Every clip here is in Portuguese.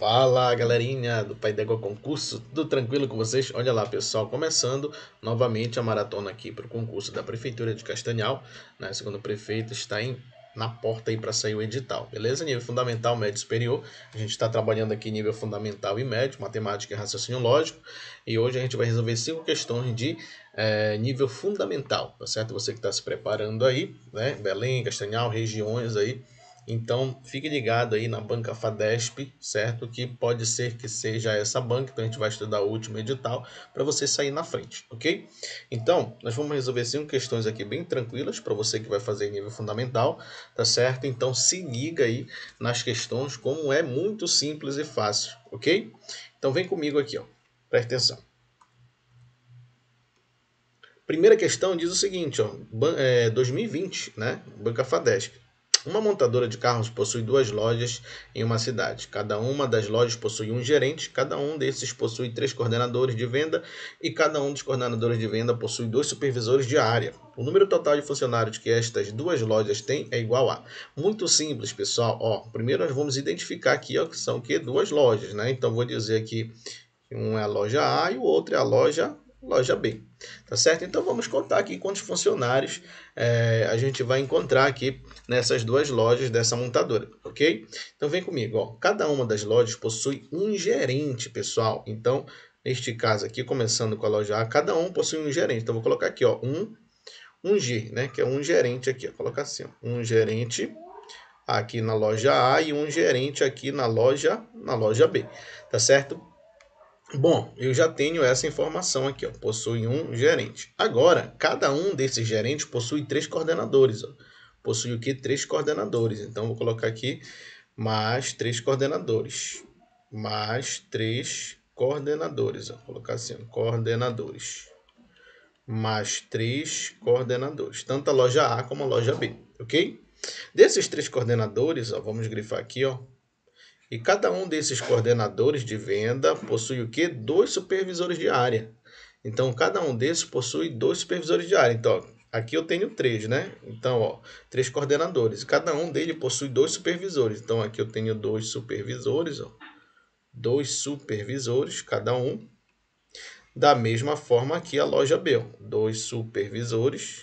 Fala galerinha do Pai Dégua Concurso, tudo tranquilo com vocês? Olha lá pessoal, começando novamente a maratona aqui para o concurso da Prefeitura de Castanhal, né? segundo o prefeito, está em, na porta aí para sair o edital, beleza? Nível fundamental, médio superior, a gente está trabalhando aqui nível fundamental e médio, matemática e raciocínio lógico, e hoje a gente vai resolver cinco questões de é, nível fundamental, tá certo? Você que está se preparando aí, né? Belém, Castanhal, regiões aí, então, fique ligado aí na banca FADESP, certo? Que pode ser que seja essa banca, então a gente vai estudar o último edital para você sair na frente, ok? Então, nós vamos resolver cinco questões aqui bem tranquilas para você que vai fazer nível fundamental, tá certo? Então, se liga aí nas questões, como é muito simples e fácil, ok? Então, vem comigo aqui, ó. Presta atenção. Primeira questão diz o seguinte, ó, 2020, eh, né? Banca FADESP. Uma montadora de carros possui duas lojas em uma cidade. Cada uma das lojas possui um gerente, cada um desses possui três coordenadores de venda e cada um dos coordenadores de venda possui dois supervisores de área. O número total de funcionários que estas duas lojas têm é igual a. Muito simples, pessoal. Ó, primeiro nós vamos identificar aqui o que são que duas lojas, né? Então vou dizer aqui que um é a loja A e o outro é a loja loja B. Tá certo? Então vamos contar aqui quantos funcionários é, a gente vai encontrar aqui nessas duas lojas dessa montadora, ok? Então vem comigo, ó. Cada uma das lojas possui um gerente, pessoal. Então, neste caso aqui, começando com a loja A, cada um possui um gerente. Então vou colocar aqui, ó, um, um G, né? Que é um gerente aqui, ó. Colocar assim, ó, um gerente aqui na loja A e um gerente aqui na loja na loja B, tá certo? Bom, eu já tenho essa informação aqui, ó. possui um gerente. Agora, cada um desses gerentes possui três coordenadores. Ó. Possui o que? Três coordenadores. Então, vou colocar aqui mais três coordenadores. Mais três coordenadores. Ó. Vou colocar assim, coordenadores. Mais três coordenadores. Tanto a loja A como a loja B, ok? Desses três coordenadores, ó, vamos grifar aqui, ó, e cada um desses coordenadores de venda possui o quê? Dois supervisores de área. Então, cada um desses possui dois supervisores de área. Então, aqui eu tenho três, né? Então, ó, três coordenadores. Cada um deles possui dois supervisores. Então, aqui eu tenho dois supervisores, ó. Dois supervisores, cada um. Da mesma forma aqui a loja B, ó. dois supervisores.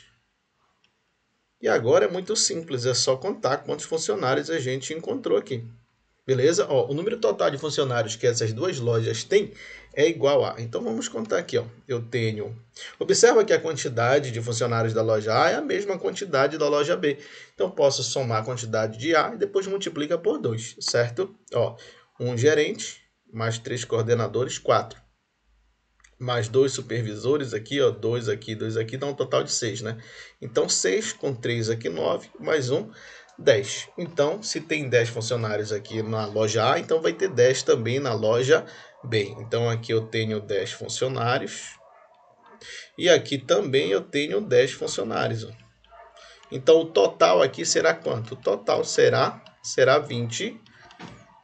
E agora é muito simples, é só contar quantos funcionários a gente encontrou aqui. Beleza? Ó, o número total de funcionários que essas duas lojas têm é igual a. Então vamos contar aqui, ó. Eu tenho. Observa que a quantidade de funcionários da loja A é a mesma quantidade da loja B. Então posso somar a quantidade de A e depois multiplica por 2, certo? Ó, um gerente mais três coordenadores, quatro. Mais dois supervisores aqui, ó, dois aqui, dois aqui, dá um total de seis, né? Então seis com três aqui, nove, mais um 10. Então, se tem 10 funcionários aqui na loja A, então vai ter 10 também na loja B. Então, aqui eu tenho 10 funcionários. E aqui também eu tenho 10 funcionários. Ó. Então, o total aqui será quanto? O total será, será 20,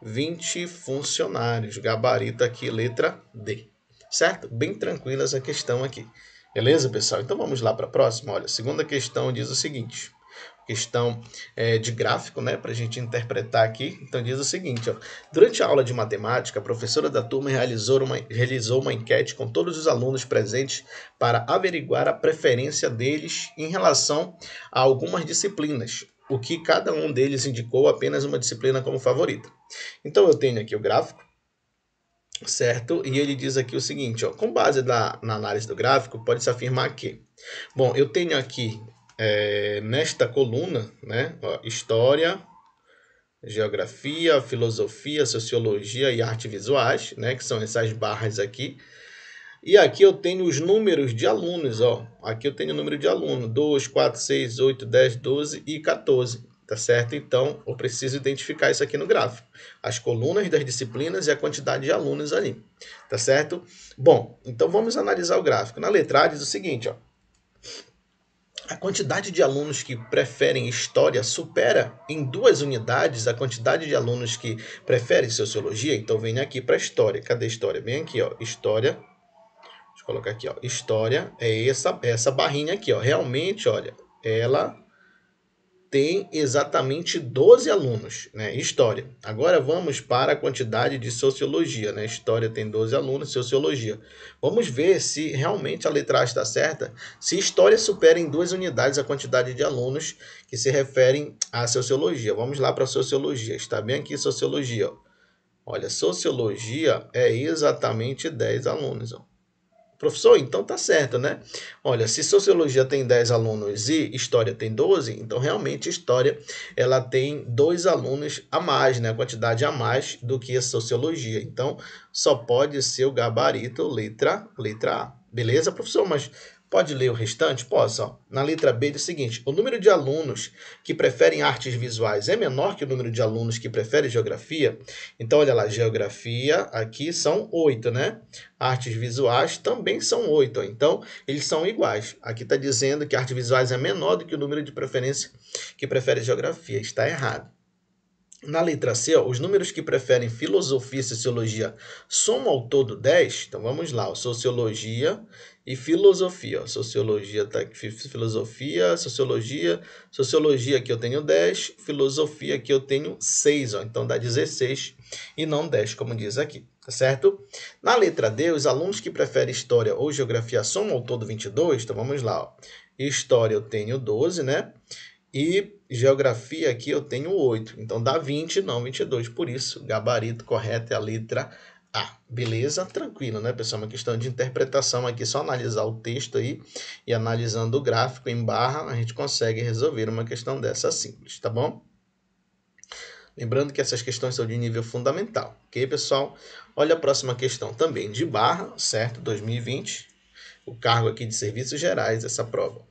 20 funcionários. Gabarito aqui, letra D. Certo? Bem tranquila essa questão aqui. Beleza, pessoal? Então, vamos lá para a próxima. Olha, a segunda questão diz o seguinte questão é, de gráfico, né, para a gente interpretar aqui. Então diz o seguinte: ó, durante a aula de matemática, a professora da turma realizou uma, realizou uma enquete com todos os alunos presentes para averiguar a preferência deles em relação a algumas disciplinas, o que cada um deles indicou apenas uma disciplina como favorita. Então eu tenho aqui o gráfico. Certo? E ele diz aqui o seguinte, ó, com base da, na análise do gráfico, pode-se afirmar que, bom, eu tenho aqui é, nesta coluna, né? Ó, história, geografia, filosofia, sociologia e artes visuais, né? Que são essas barras aqui. E aqui eu tenho os números de alunos, ó. Aqui eu tenho o número de aluno, 2, 4, 6, 8, 10, 12 e 14, tá certo? Então, eu preciso identificar isso aqui no gráfico. As colunas das disciplinas e a quantidade de alunos ali, tá certo? Bom, então vamos analisar o gráfico. Na letra A diz o seguinte, ó a quantidade de alunos que preferem história supera em duas unidades a quantidade de alunos que preferem sociologia. Então vem aqui para história. Cadê história? Vem aqui, ó, história. Deixa eu colocar aqui, ó, história é essa é essa barrinha aqui, ó. Realmente, olha, ela tem exatamente 12 alunos, né? História. Agora vamos para a quantidade de sociologia, né? História tem 12 alunos, sociologia. Vamos ver se realmente a letra A está certa, se história supera em duas unidades a quantidade de alunos que se referem à sociologia. Vamos lá para a sociologia. Está bem aqui sociologia. Olha, sociologia é exatamente 10 alunos, ó. Professor, então tá certo, né? Olha, se sociologia tem 10 alunos e história tem 12, então realmente história ela tem dois alunos a mais, né? A quantidade a mais do que a sociologia. Então só pode ser o gabarito letra letra A. Beleza, professor? Mas Pode ler o restante? Posso. Ó. Na letra B diz é o seguinte: o número de alunos que preferem artes visuais é menor que o número de alunos que preferem geografia. Então, olha lá, geografia aqui são oito, né? Artes visuais também são oito. Então, eles são iguais. Aqui está dizendo que artes visuais é menor do que o número de preferência que prefere geografia. Está errado. Na letra C, ó, os números que preferem filosofia e sociologia somam ao todo 10. Então vamos lá, ó, sociologia e filosofia. Ó, sociologia tá aqui, filosofia, sociologia, sociologia aqui eu tenho 10, filosofia aqui eu tenho 6, ó, então dá 16 e não 10, como diz aqui, tá certo? Na letra D, os alunos que preferem história ou geografia somam ao todo 22. Então vamos lá, ó. História eu tenho 12, né? E geografia aqui eu tenho 8. Então dá 20, não 22. Por isso, gabarito correto é a letra A. Beleza? Tranquilo, né, pessoal? É uma questão de interpretação aqui, só analisar o texto aí e analisando o gráfico em barra, a gente consegue resolver uma questão dessa simples, tá bom? Lembrando que essas questões são de nível fundamental, ok, pessoal? Olha a próxima questão também de barra, certo? 2020. O cargo aqui de serviços gerais, essa prova.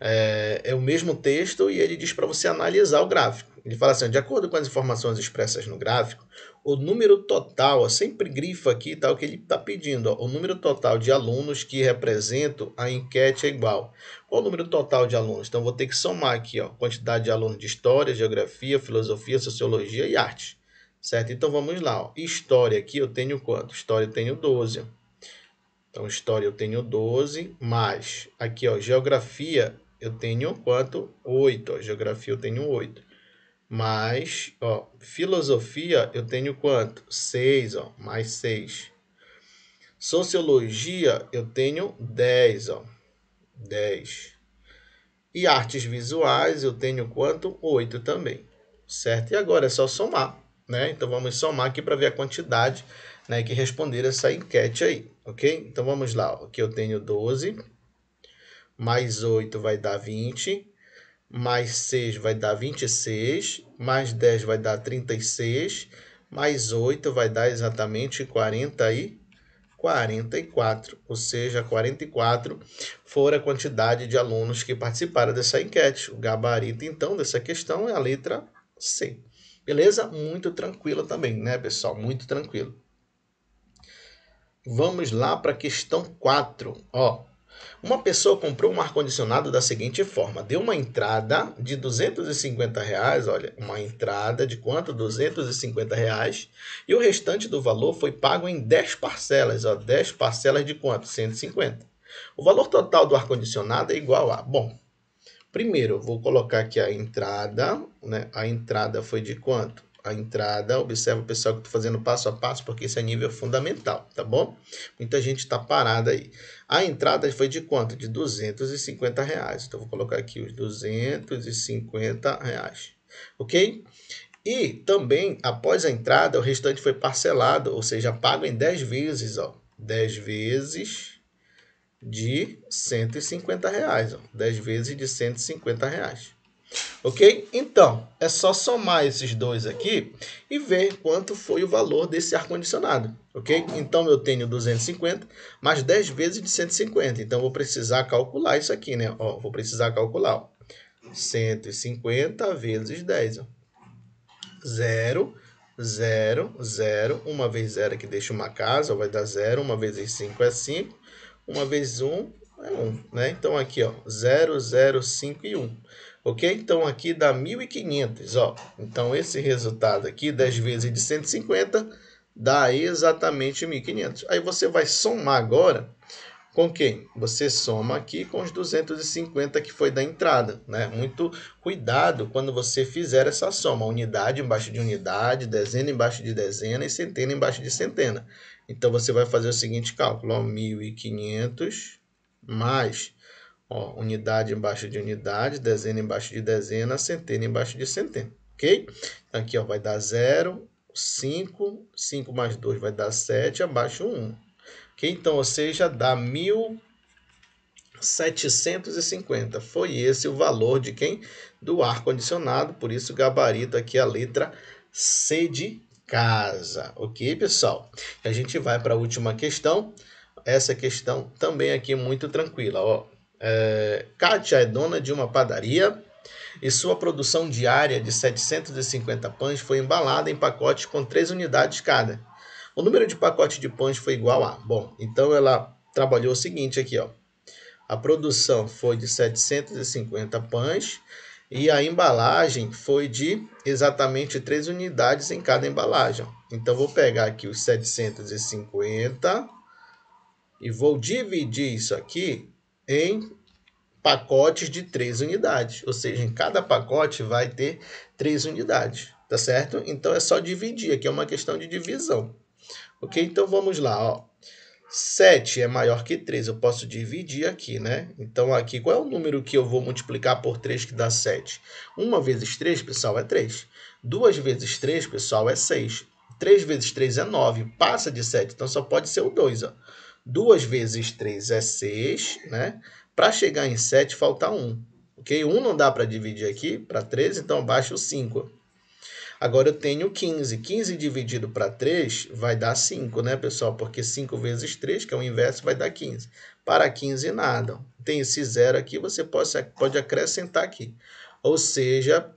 É, é o mesmo texto e ele diz para você analisar o gráfico. Ele fala assim: de acordo com as informações expressas no gráfico, o número total, ó, sempre grifa aqui tá, o que ele está pedindo, ó, o número total de alunos que representam a enquete é igual. Qual o número total de alunos? Então, vou ter que somar aqui ó, quantidade de alunos de História, Geografia, Filosofia, Sociologia e Arte. Certo? Então, vamos lá. Ó. História aqui eu tenho quanto? História eu tenho 12. Então, história eu tenho 12, mais aqui, ó, geografia eu tenho quanto? 8, ó, geografia eu tenho 8. Mais, ó, filosofia eu tenho quanto? 6, ó, mais 6. Sociologia eu tenho 10, ó, 10. E artes visuais eu tenho quanto? 8 também, certo? E agora é só somar, né? Então, vamos somar aqui para ver a quantidade né, que responderam essa enquete aí ok? Então vamos lá, aqui eu tenho 12, mais 8 vai dar 20, mais 6 vai dar 26, mais 10 vai dar 36, mais 8 vai dar exatamente 40 e 44, ou seja, 44 fora a quantidade de alunos que participaram dessa enquete. O gabarito, então, dessa questão é a letra C. Beleza? Muito tranquilo também, né, pessoal? Muito tranquilo. Vamos lá para a questão 4. Ó, uma pessoa comprou um ar-condicionado da seguinte forma: deu uma entrada de 250 reais, olha, uma entrada de quanto? 250 reais, e o restante do valor foi pago em 10 parcelas, ó, 10 parcelas de quanto? 150. O valor total do ar-condicionado é igual a. Bom, primeiro vou colocar aqui a entrada, né? A entrada foi de quanto? a entrada, observa o pessoal que estou tá fazendo passo a passo, porque esse é nível fundamental, tá bom? Muita gente está parada aí. A entrada foi de quanto? De 250 reais. Então, vou colocar aqui os 250 reais, ok? E também, após a entrada, o restante foi parcelado, ou seja, pago em 10 vezes, ó. 10 vezes de 150 reais, ó. 10 vezes de 150 reais. Ok? Então, é só somar esses dois aqui e ver quanto foi o valor desse ar-condicionado. Ok? Então, eu tenho 250 mais 10 vezes de 150. Então, eu vou precisar calcular isso aqui, né? Ó, vou precisar calcular. Ó. 150 vezes 10. Ó. 0, 0, 0. Uma vez 0 aqui é deixa uma casa, ó, vai dar 0. Uma vez 5 é 5. Uma vez 1 um, é 1, um, né? Então, aqui, ó, 0, 0, 5 e 1. Um. Ok? Então aqui dá 1.500, ó. Então esse resultado aqui, 10 vezes de 150, dá exatamente 1.500. Aí você vai somar agora com quem? Você soma aqui com os 250 que foi da entrada, né? Muito cuidado quando você fizer essa soma, unidade embaixo de unidade, dezena embaixo de dezena e centena embaixo de centena. Então você vai fazer o seguinte cálculo, ó, 1500 mais Ó, unidade embaixo de unidade, dezena embaixo de dezena, centena embaixo de centena, ok? Então, aqui ó, vai dar 0, 5, 5 mais 2 vai dar 7, abaixo 1. Um, ok? Então, ou seja, dá 1.750. Foi esse o valor de quem? Do ar-condicionado, por isso gabarito aqui a letra C de casa. Ok, pessoal? A gente vai para a última questão. Essa questão também aqui muito tranquila, ó. É, Kátia é dona de uma padaria e sua produção diária de 750 pães foi embalada em pacotes com 3 unidades cada. O número de pacotes de pães foi igual a. Bom, então ela trabalhou o seguinte aqui, ó. A produção foi de 750 pães e a embalagem foi de exatamente 3 unidades em cada embalagem. Então vou pegar aqui os 750 e vou dividir isso aqui em pacotes de três unidades, ou seja, em cada pacote vai ter três unidades, tá certo? Então é só dividir, aqui é uma questão de divisão, ok? Então vamos lá, ó. 7 é maior que 3, eu posso dividir aqui, né? Então aqui, qual é o número que eu vou multiplicar por 3 que dá 7? 1 vezes 3, pessoal, é 3. 2 vezes 3, pessoal, é 6. 3 vezes 3 é 9, passa de 7, então só pode ser o 2, ó. 2 vezes 3 é 6, né? Para chegar em 7, falta 1. Ok? 1 não dá para dividir aqui para 3, então baixa 5. Agora eu tenho 15. 15 dividido para 3 vai dar 5, né, pessoal? Porque 5 vezes 3, que é o inverso, vai dar 15. Para 15, nada. Tem esse zero aqui, você pode acrescentar aqui. Ou seja,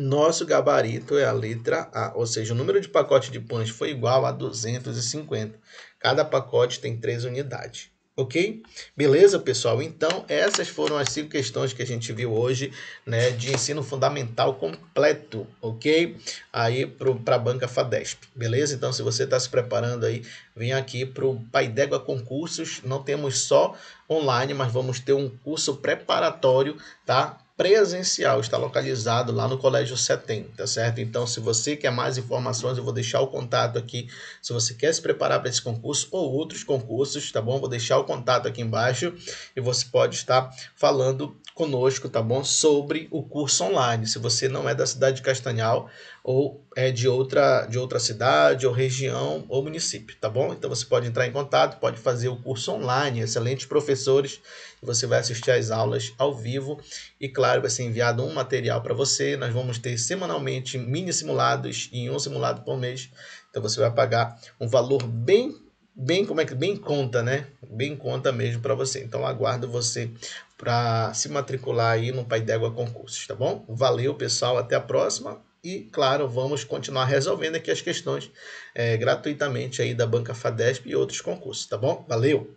nosso gabarito é a letra A, ou seja, o número de pacote de pães foi igual a 250. Cada pacote tem três unidades. Ok? Beleza, pessoal? Então, essas foram as cinco questões que a gente viu hoje né, de ensino fundamental completo, ok? Aí para a banca FADESP, beleza? Então, se você está se preparando aí, vem aqui para o Paidegua Concursos. Não temos só online, mas vamos ter um curso preparatório, tá? presencial, está localizado lá no Colégio 70, tá certo? Então, se você quer mais informações, eu vou deixar o contato aqui. Se você quer se preparar para esse concurso ou outros concursos, tá bom? Vou deixar o contato aqui embaixo e você pode estar falando conosco, tá bom? Sobre o curso online. Se você não é da cidade de Castanhal ou é, de, outra, de outra cidade, ou região, ou município, tá bom? Então você pode entrar em contato, pode fazer o curso online, excelentes professores, você vai assistir às aulas ao vivo e, claro, vai ser enviado um material para você. Nós vamos ter semanalmente mini simulados e um simulado por mês, então você vai pagar um valor bem bem como é que bem conta, né? Bem conta mesmo para você. Então aguardo você para se matricular aí no Pai D'Égua Concursos, tá bom? Valeu, pessoal, até a próxima. E, claro, vamos continuar resolvendo aqui as questões é, gratuitamente aí da Banca FADESP e outros concursos, tá bom? Valeu!